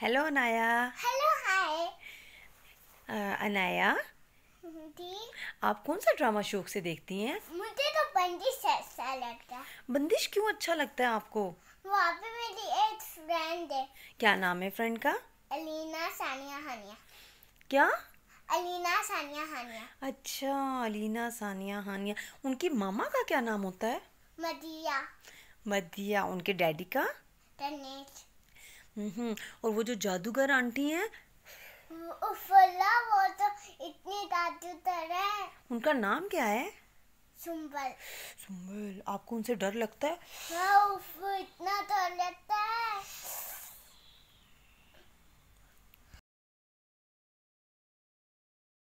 hello Anaya hello hi Anaya ji आप कौन सा ड्रामा शौक से देखती हैं मुझे तो बंदिश अच्छा लगता है बंदिश क्यों अच्छा लगता है आपको वहाँ पे मेरी एक फ्रेंड है क्या नाम है फ्रेंड का अलीना सानिया हानिया क्या अलीना सानिया हानिया अच्छा अलीना सानिया हानिया उनकी मामा का क्या नाम होता है मदिया मदिया उनके डैडी का हम्म, और वो जो जादूगर आंटी हैं वो तो इतनी जादूगर है उनका नाम क्या है सुंबल सुंबल आपको उनसे डर लगता है हाँ,